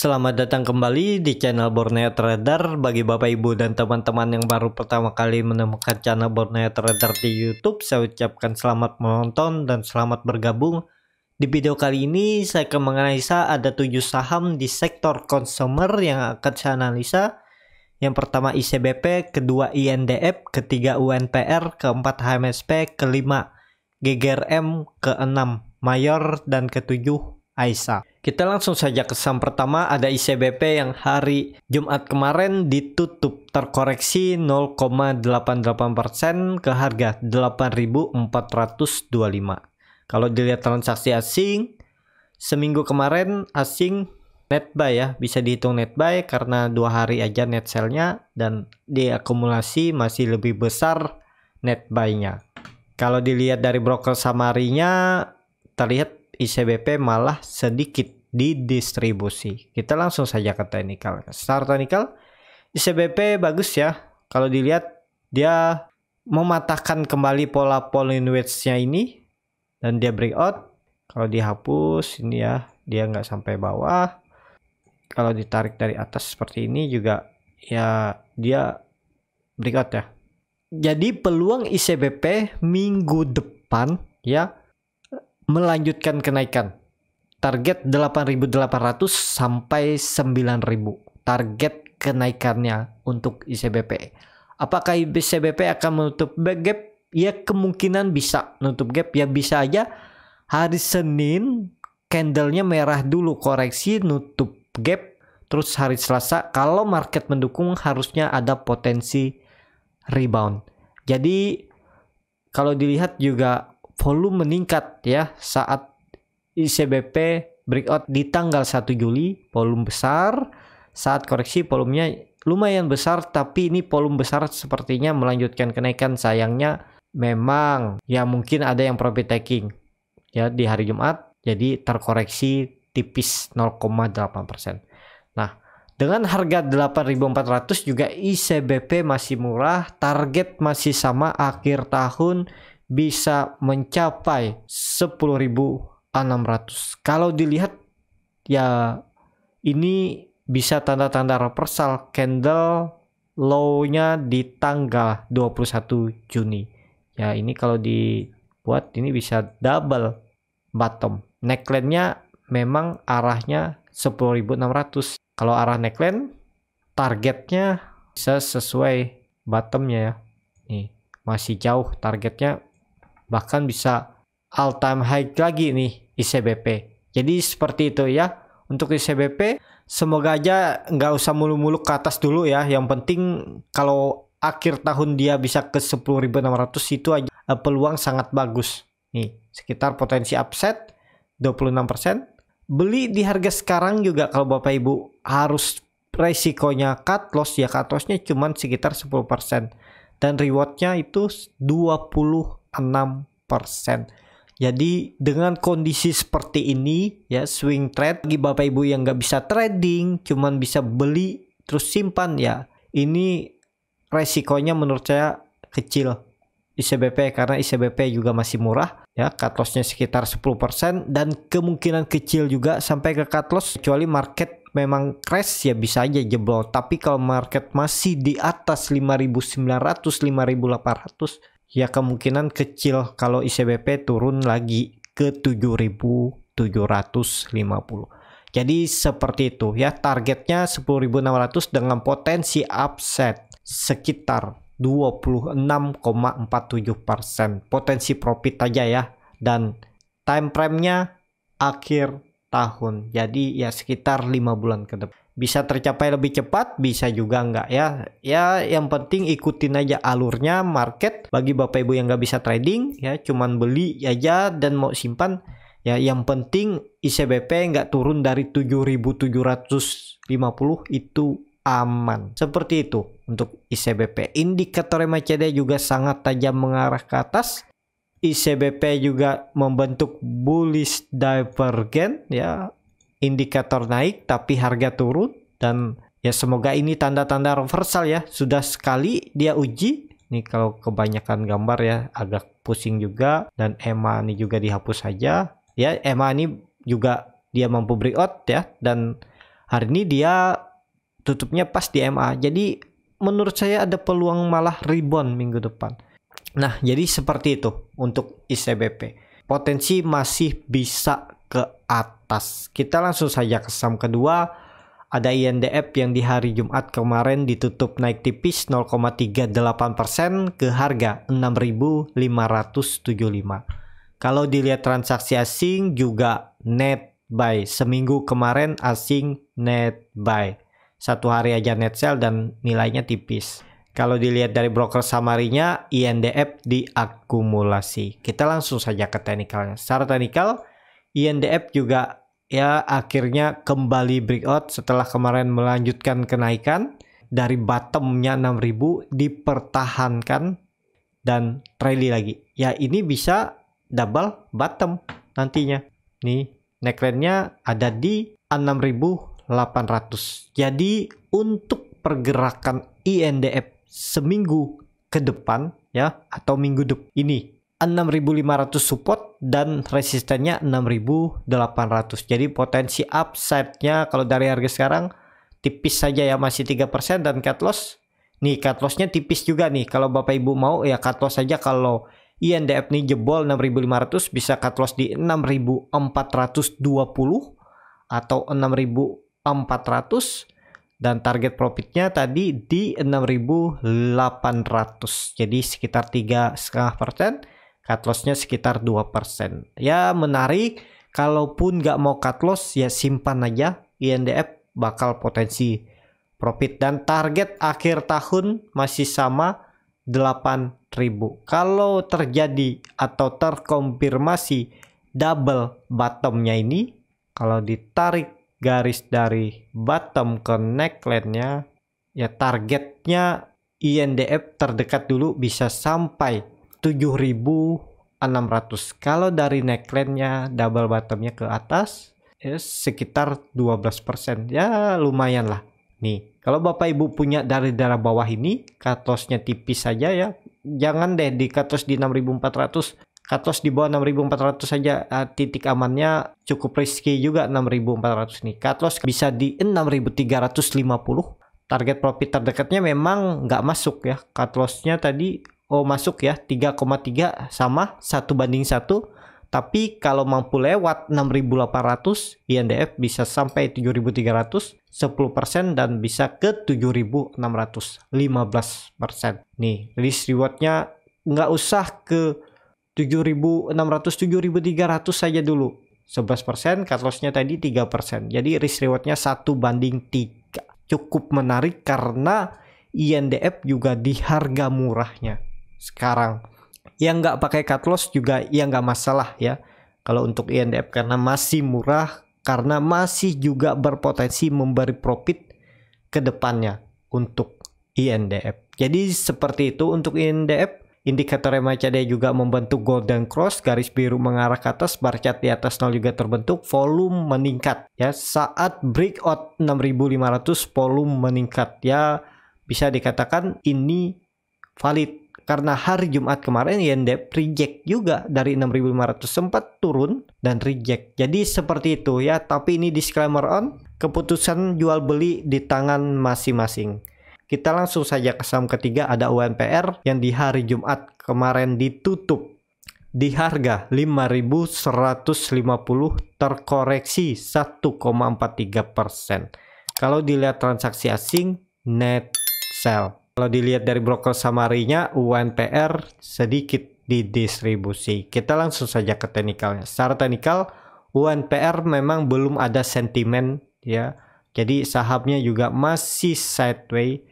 Selamat datang kembali di channel Borneo Trader Bagi bapak ibu dan teman-teman yang baru pertama kali menemukan channel Borneo Trader di Youtube Saya ucapkan selamat menonton dan selamat bergabung Di video kali ini saya akan menganalisa ada 7 saham di sektor consumer yang akan saya analisa Yang pertama ICBP, kedua INDF, ketiga UNPR, keempat HMSP, kelima GGRM, keenam Mayor, dan ketujuh Aisyah kita langsung saja ke saham pertama ada ICBP yang hari Jumat kemarin ditutup terkoreksi 0,88% ke harga 8.425. Kalau dilihat transaksi asing seminggu kemarin asing net buy ya bisa dihitung net buy karena dua hari aja net sellnya dan diakumulasi masih lebih besar net buy-nya. Kalau dilihat dari broker samarinya terlihat ICBP malah sedikit didistribusi. Kita langsung saja ke technical. start technical, ICBP bagus ya. Kalau dilihat dia mematahkan kembali pola polling wedge nya ini dan dia breakout. Kalau dihapus ini ya, dia nggak sampai bawah. Kalau ditarik dari atas seperti ini juga ya dia breakout ya. Jadi peluang ICBP minggu depan ya melanjutkan kenaikan. Target 8.800 sampai 9.000. Target kenaikannya untuk ICBP. Apakah ICBP akan menutup gap? Ya kemungkinan bisa menutup gap. Ya bisa aja hari Senin candlenya merah dulu koreksi nutup gap. Terus hari Selasa kalau market mendukung harusnya ada potensi rebound. Jadi kalau dilihat juga volume meningkat ya saat ICBP breakout di tanggal 1 Juli volume besar saat koreksi volumenya lumayan besar tapi ini volume besar sepertinya melanjutkan kenaikan sayangnya memang ya mungkin ada yang profit taking ya di hari Jumat jadi terkoreksi tipis 0,8%. Nah, dengan harga 8.400 juga ICBP masih murah, target masih sama akhir tahun bisa mencapai 10.600. Kalau dilihat ya ini bisa tanda-tanda reversal candle low-nya di tanggal 21 Juni. Ya, ini kalau dibuat ini bisa double bottom. Neckline-nya memang arahnya 10.600. Kalau arah neckline targetnya bisa sesuai bottomnya ya. Nih, masih jauh targetnya bahkan bisa all time high lagi nih ICBP. Jadi seperti itu ya untuk ICBP. Semoga aja nggak usah mulu-mulu ke atas dulu ya. Yang penting kalau akhir tahun dia bisa ke 10.600 itu aja eh, peluang sangat bagus. Nih, sekitar potensi upset 26%. Beli di harga sekarang juga kalau Bapak Ibu harus resikonya cut loss ya cut lossnya cuman sekitar 10% dan rewardnya itu 20 6%. Jadi dengan kondisi seperti ini ya swing trade bagi Bapak Ibu yang nggak bisa trading cuman bisa beli terus simpan ya ini resikonya menurut saya kecil ICBP karena ICBP juga masih murah ya cut lossnya sekitar 10% dan kemungkinan kecil juga sampai ke cut loss kecuali market memang crash ya bisa aja jebol. tapi kalau market masih di atas 5900 5800 ya kemungkinan kecil kalau ICBP turun lagi ke 7750. Jadi seperti itu ya targetnya 10.600 dengan potensi upset sekitar 26,47 potensi profit aja ya dan time frame-nya akhir tahun jadi ya sekitar 5 bulan ke depan bisa tercapai lebih cepat bisa juga enggak ya ya yang penting ikutin aja alurnya market bagi bapak ibu yang nggak bisa trading ya cuman beli aja dan mau simpan ya yang penting ICBP nggak turun dari 7750 itu aman seperti itu untuk ICBP indikator MACD juga sangat tajam mengarah ke atas ICBP juga membentuk bullish divergen ya indikator naik tapi harga turun dan ya semoga ini tanda-tanda reversal ya sudah sekali dia uji ini kalau kebanyakan gambar ya agak pusing juga dan EMA ini juga dihapus saja ya EMA ini juga dia mampu breakout ya dan hari ini dia tutupnya pas di EMA jadi menurut saya ada peluang malah rebound minggu depan nah jadi seperti itu untuk ICBP potensi masih bisa ke atas. Kita langsung saja ke saham kedua. Ada INDF yang di hari Jumat kemarin ditutup naik tipis 0,38% ke harga 6.575. Kalau dilihat transaksi asing juga net buy. Seminggu kemarin asing net buy. Satu hari aja net sell dan nilainya tipis. Kalau dilihat dari broker samarinya, INDF diakumulasi. Kita langsung saja ke teknikalnya. Secara teknikal, INDF juga ya akhirnya kembali breakout setelah kemarin melanjutkan kenaikan dari bottomnya 6000 dipertahankan dan rally lagi. Ya ini bisa double bottom nantinya. Nih neckline ada di 6800. Jadi untuk pergerakan INDF seminggu ke depan ya atau minggu depan ini 6500 support dan resistennya 6800 jadi potensi upside-nya kalau dari harga sekarang tipis saja ya masih 3% dan cut loss nih cut lossnya tipis juga nih kalau bapak ibu mau ya cut loss saja kalau INDF nih jebol 6500 bisa cut loss di 6420 atau 6400 dan target profitnya tadi di 6800 jadi sekitar 3,5 persen cut lossnya sekitar 2% ya menarik kalaupun nggak mau cut loss ya simpan aja INDF bakal potensi profit dan target akhir tahun masih sama 8000 kalau terjadi atau terkonfirmasi double bottomnya ini kalau ditarik garis dari bottom ke neckline-nya ya targetnya INDF terdekat dulu bisa sampai 7600 kalau dari neckline-nya double bottomnya ke atas ya sekitar 12% ya lumayan lah nih kalau bapak ibu punya dari darah bawah ini katosnya tipis saja ya jangan deh di katos di 6400 katos di bawah 6400 saja uh, titik amannya cukup risky juga 6400 nih katos bisa di 6350 target profit terdekatnya memang nggak masuk ya cut lossnya tadi oh masuk ya 3,3 sama 1 banding 1 tapi kalau mampu lewat 6800 INDF bisa sampai 7300 10% dan bisa ke 7600 15% nih list rewardnya nggak usah ke 7600 7300 saja dulu 11% cut lossnya tadi 3% jadi risk rewardnya 1 banding 3 cukup menarik karena INDF juga di harga murahnya sekarang. Yang nggak pakai cut loss juga ya nggak masalah ya. Kalau untuk INDF karena masih murah, karena masih juga berpotensi memberi profit ke depannya untuk INDF. Jadi seperti itu untuk INDF. Indikator MACD juga membentuk golden cross, garis biru mengarah ke atas, bar chart di atas nol juga terbentuk, volume meningkat ya. Saat breakout 6500 volume meningkat ya bisa dikatakan ini valid karena hari Jumat kemarin Yendep reject juga dari 6500 sempat turun dan reject. Jadi seperti itu ya, tapi ini disclaimer on keputusan jual beli di tangan masing-masing. Kita langsung saja ke saham ketiga ada UMPR yang di hari Jumat kemarin ditutup di harga 5.150 terkoreksi 1,43 Kalau dilihat transaksi asing net sell. Kalau dilihat dari broker samarinya, UNPR sedikit didistribusi. Kita langsung saja ke teknikalnya. Secara teknikal, UNPR memang belum ada sentimen ya. Jadi sahamnya juga masih sideways.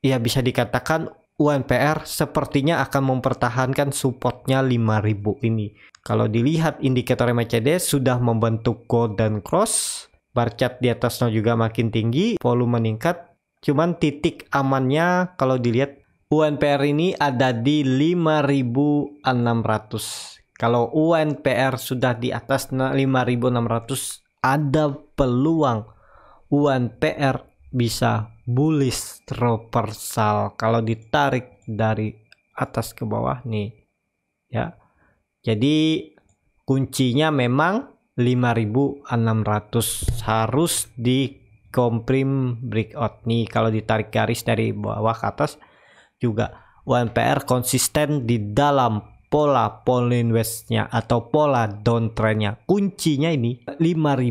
Ya bisa dikatakan UNPR sepertinya akan mempertahankan supportnya 5000 ini. Kalau dilihat indikator MACD sudah membentuk golden cross, bar chart di atasnya juga makin tinggi, volume meningkat, Cuman titik amannya kalau dilihat UNPR ini ada di 5600. Kalau UNPR sudah di atas 5600 ada peluang UNPR bisa bullish reversal kalau ditarik dari atas ke bawah nih ya jadi kuncinya memang 5600 harus di comprim breakout nih kalau ditarik garis dari bawah ke atas juga UNPR konsisten di dalam pola Pauline Westnya atau pola downtrendnya kuncinya ini 5600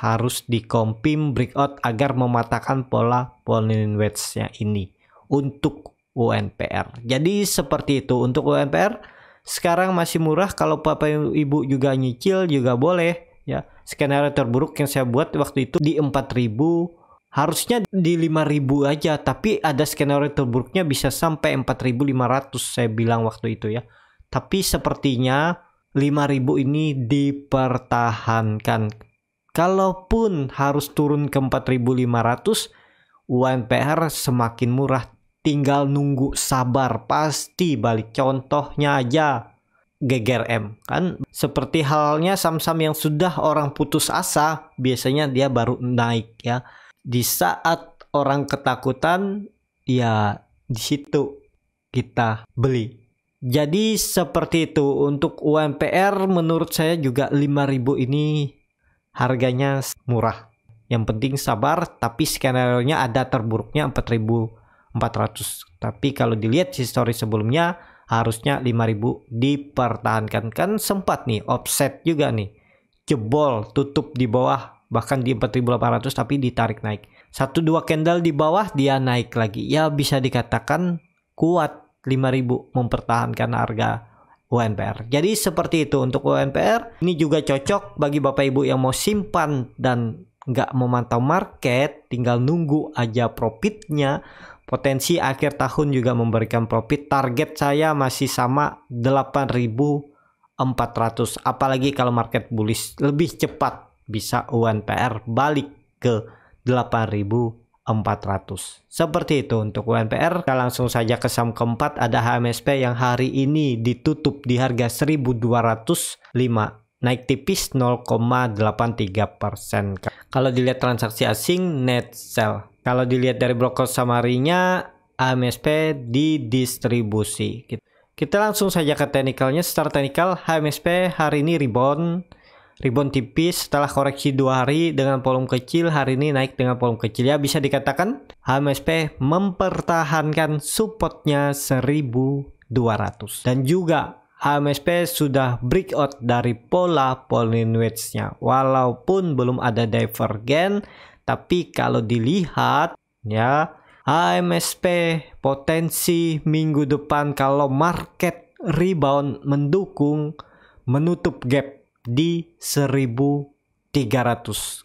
harus dikompim breakout agar mematahkan pola Pauline Westnya ini untuk UNPR jadi seperti itu untuk UNPR sekarang masih murah kalau bapak ibu juga nyicil juga boleh ya skenario terburuk yang saya buat waktu itu di 4000 harusnya di 5000 aja tapi ada skenario terburuknya bisa sampai 4500 saya bilang waktu itu ya tapi sepertinya 5000 ini dipertahankan kalaupun harus turun ke 4500 UNPR semakin murah tinggal nunggu sabar pasti balik contohnya aja GGRM kan seperti halnya saham-saham yang sudah orang putus asa biasanya dia baru naik ya di saat orang ketakutan ya di situ kita beli jadi seperti itu untuk UMPR menurut saya juga 5000 ini harganya murah yang penting sabar tapi skenario nya ada terburuknya 4400 tapi kalau dilihat histori sebelumnya harusnya 5000 dipertahankan kan sempat nih offset juga nih jebol tutup di bawah bahkan di 4800 tapi ditarik naik satu dua candle di bawah dia naik lagi ya bisa dikatakan kuat 5000 mempertahankan harga UNPR jadi seperti itu untuk UNPR ini juga cocok bagi bapak ibu yang mau simpan dan nggak memantau market tinggal nunggu aja profitnya Potensi akhir tahun juga memberikan profit. Target saya masih sama 8.400. Apalagi kalau market bullish lebih cepat bisa UNPR balik ke 8.400. Seperti itu untuk UNPR. Kita langsung saja ke saham keempat ada HMSP yang hari ini ditutup di harga 1.205 naik tipis 0,83 persen. Kalau dilihat transaksi asing net sell. Kalau dilihat dari broker samarinya AMSP didistribusi. Gitu. Kita langsung saja ke teknikalnya. Secara teknikal HMSP hari ini rebound rebound tipis setelah koreksi dua hari dengan volume kecil hari ini naik dengan volume kecil ya bisa dikatakan HMSP mempertahankan supportnya 1200 dan juga HMSP sudah breakout dari pola polling Wedge-nya. Walaupun belum ada divergen, tapi kalau dilihat ya HMSP potensi minggu depan kalau market rebound mendukung menutup gap di 1300.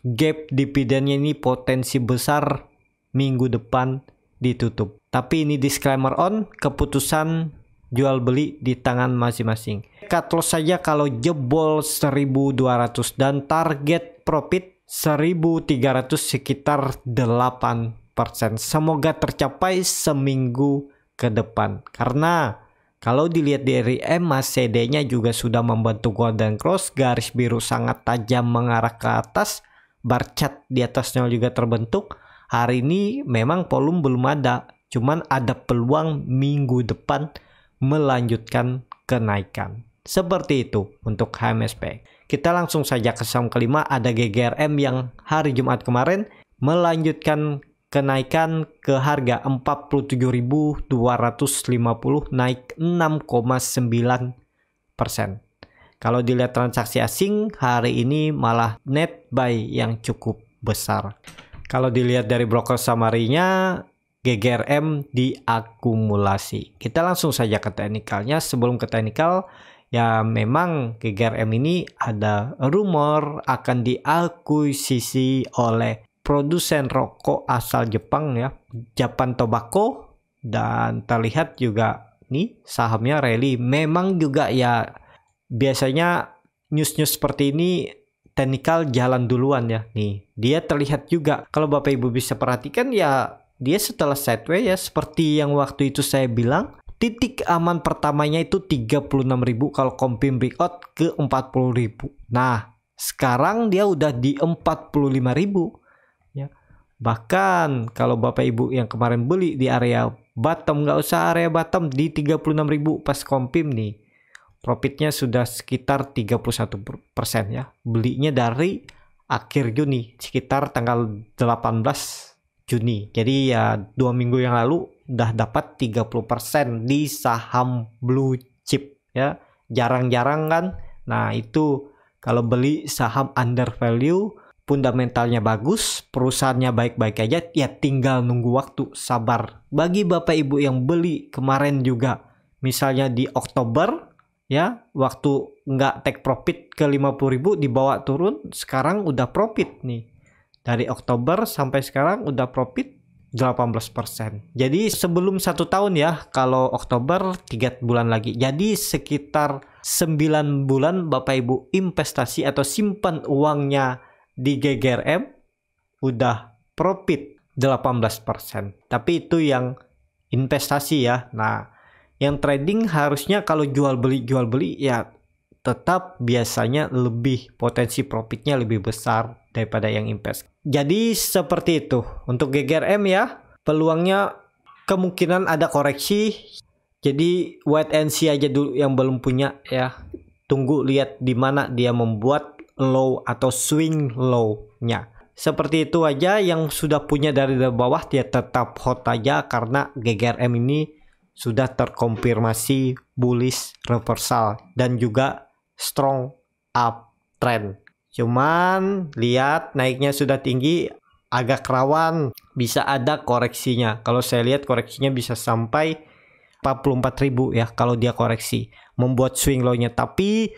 Gap dividennya ini potensi besar minggu depan ditutup. Tapi ini disclaimer on, keputusan jual beli di tangan masing-masing. Cut loss saja kalau jebol 1200 dan target profit 1300 sekitar 8%. Semoga tercapai seminggu ke depan. Karena kalau dilihat dari EMA CD-nya juga sudah membentuk golden cross, garis biru sangat tajam mengarah ke atas, bar chart di atasnya juga terbentuk. Hari ini memang volume belum ada, cuman ada peluang minggu depan melanjutkan kenaikan. Seperti itu untuk HMSP. Kita langsung saja ke saham kelima ada GGRM yang hari Jumat kemarin melanjutkan kenaikan ke harga 47.250 naik 6,9 persen. Kalau dilihat transaksi asing hari ini malah net buy yang cukup besar. Kalau dilihat dari broker samarinya GGRM diakumulasi. Kita langsung saja ke teknikalnya. Sebelum ke teknikal, ya memang GGRM ini ada rumor akan diakuisisi oleh produsen rokok asal Jepang ya, Japan Tobacco dan terlihat juga nih sahamnya rally. Memang juga ya biasanya news-news seperti ini teknikal jalan duluan ya nih. Dia terlihat juga kalau Bapak Ibu bisa perhatikan ya dia setelah sideways ya seperti yang waktu itu saya bilang titik aman pertamanya itu 36.000 kalau comping breakout ke 40.000. Nah, sekarang dia udah di 45.000 ya. Bahkan kalau Bapak Ibu yang kemarin beli di area bottom nggak usah area bottom di 36.000 pas comping nih. Profitnya sudah sekitar 31% ya. Belinya dari akhir Juni sekitar tanggal 18 Juni. Jadi ya dua minggu yang lalu udah dapat 30% di saham blue chip ya. Jarang-jarang kan. Nah, itu kalau beli saham under value fundamentalnya bagus, perusahaannya baik-baik aja, ya tinggal nunggu waktu, sabar. Bagi Bapak Ibu yang beli kemarin juga, misalnya di Oktober, ya waktu nggak take profit ke 50 ribu dibawa turun, sekarang udah profit nih. Dari Oktober sampai sekarang udah profit 18%. Jadi sebelum satu tahun ya, kalau Oktober 3 bulan lagi. Jadi sekitar 9 bulan Bapak Ibu investasi atau simpan uangnya di GGRM udah profit 18%. Tapi itu yang investasi ya. Nah, yang trading harusnya kalau jual beli jual beli ya tetap biasanya lebih potensi profitnya lebih besar daripada yang invest. Jadi seperti itu untuk GGRM ya. Peluangnya kemungkinan ada koreksi. Jadi wait and see aja dulu yang belum punya ya. Tunggu lihat di mana dia membuat low atau swing low-nya. Seperti itu aja yang sudah punya dari bawah dia tetap hot aja karena GGRM ini sudah terkonfirmasi bullish reversal dan juga strong uptrend. Cuman lihat naiknya sudah tinggi agak rawan bisa ada koreksinya. Kalau saya lihat koreksinya bisa sampai 44.000 ya kalau dia koreksi. Membuat swing low-nya tapi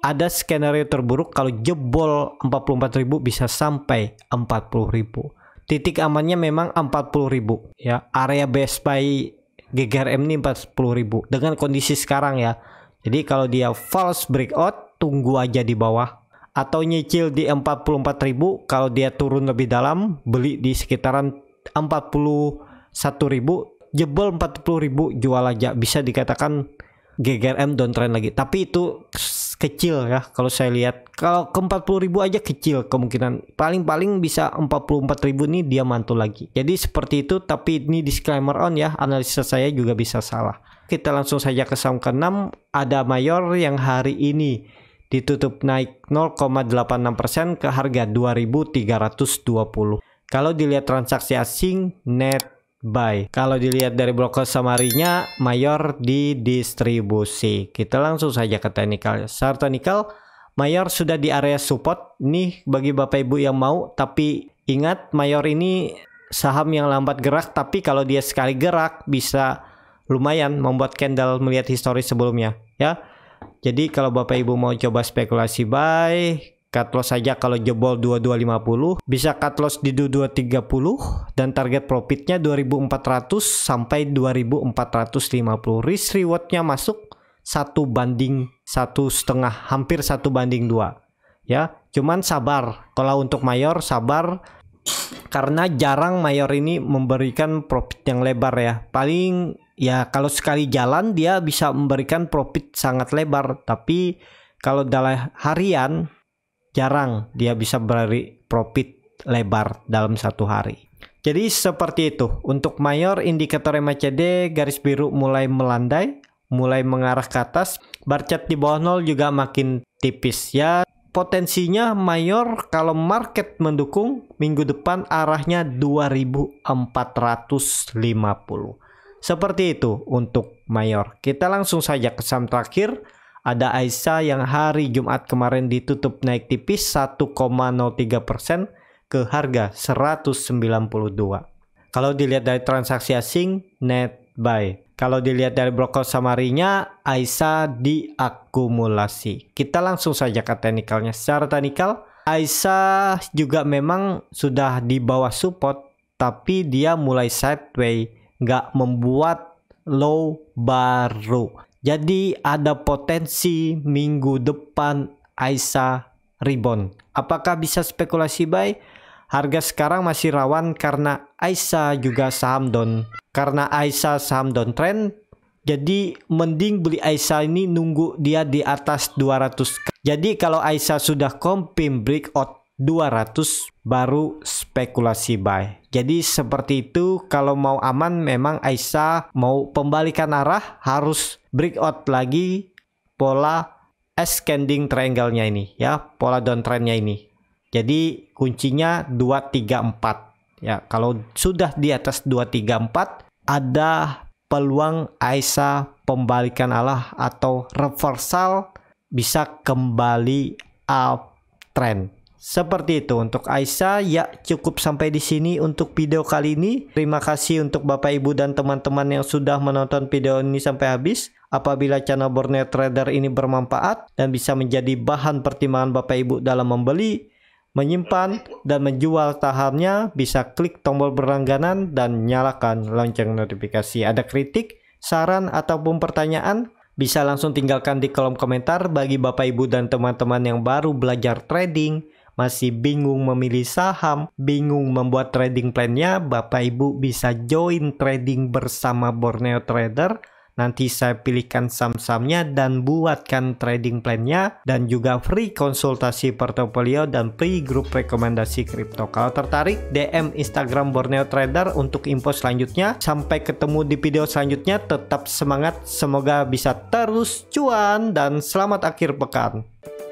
ada skenario terburuk kalau jebol 44.000 bisa sampai 40.000. Titik amannya memang 40.000 ya. Area best buy GGRM ini 40.000 dengan kondisi sekarang ya. Jadi kalau dia false breakout tunggu aja di bawah atau nyicil di 44.000 kalau dia turun lebih dalam beli di sekitaran 41.000 jebol 40.000 jual aja bisa dikatakan GGRM downtrend lagi tapi itu kecil ya kalau saya lihat kalau ke 40.000 aja kecil kemungkinan paling-paling bisa 44.000 ini dia mantul lagi jadi seperti itu tapi ini disclaimer on ya analisa saya juga bisa salah kita langsung saja ke saham ke-6 ada mayor yang hari ini ditutup naik 0,86% ke harga 2.320. Kalau dilihat transaksi asing net buy. Kalau dilihat dari broker samarinya mayor didistribusi. Kita langsung saja ke technical. Secara technical mayor sudah di area support nih bagi Bapak Ibu yang mau tapi ingat mayor ini saham yang lambat gerak tapi kalau dia sekali gerak bisa lumayan membuat candle melihat histori sebelumnya ya. Jadi kalau Bapak Ibu mau coba spekulasi buy, cut loss saja kalau jebol 2250, bisa cut loss di 2230 dan target profitnya 2400 sampai 2450. Risk rewardnya masuk satu banding satu setengah, hampir satu banding dua. Ya, cuman sabar. Kalau untuk mayor sabar karena jarang mayor ini memberikan profit yang lebar ya. Paling ya kalau sekali jalan dia bisa memberikan profit sangat lebar tapi kalau dalam harian jarang dia bisa beri profit lebar dalam satu hari jadi seperti itu untuk mayor indikator MACD garis biru mulai melandai mulai mengarah ke atas bar chart di bawah nol juga makin tipis ya potensinya mayor kalau market mendukung minggu depan arahnya 2450 seperti itu untuk Mayor. Kita langsung saja ke saham terakhir. Ada Aisa yang hari Jumat kemarin ditutup naik tipis 1,03% ke harga 192. Kalau dilihat dari transaksi asing, net buy. Kalau dilihat dari broker samarinya, AISA diakumulasi. Kita langsung saja ke teknikalnya. Secara teknikal, AISA juga memang sudah di bawah support, tapi dia mulai sideways nggak membuat low baru. Jadi ada potensi minggu depan Aisa rebound. Apakah bisa spekulasi buy? Harga sekarang masih rawan karena Aisa juga saham down. Karena Aisa saham trend jadi mending beli Aisa ini nunggu dia di atas 200. Jadi kalau Aisa sudah confirm breakout 200 baru spekulasi buy. Jadi seperti itu kalau mau aman memang Aisyah mau pembalikan arah harus breakout lagi pola ascending triangle-nya ini ya, pola downtrend-nya ini. Jadi kuncinya 234. Ya, kalau sudah di atas 234 ada peluang Aisyah pembalikan arah atau reversal bisa kembali uptrend. Seperti itu untuk Aisyah ya cukup sampai di sini untuk video kali ini. Terima kasih untuk Bapak Ibu dan teman-teman yang sudah menonton video ini sampai habis. Apabila channel Borneo Trader ini bermanfaat dan bisa menjadi bahan pertimbangan Bapak Ibu dalam membeli, menyimpan, dan menjual sahamnya, bisa klik tombol berlangganan dan nyalakan lonceng notifikasi. Ada kritik, saran, ataupun pertanyaan? Bisa langsung tinggalkan di kolom komentar bagi Bapak Ibu dan teman-teman yang baru belajar trading masih bingung memilih saham, bingung membuat trading plannya, Bapak Ibu bisa join trading bersama Borneo Trader. Nanti saya pilihkan saham-sahamnya dan buatkan trading plannya dan juga free konsultasi portofolio dan free grup rekomendasi kripto. Kalau tertarik, DM Instagram Borneo Trader untuk info selanjutnya. Sampai ketemu di video selanjutnya, tetap semangat, semoga bisa terus cuan dan selamat akhir pekan.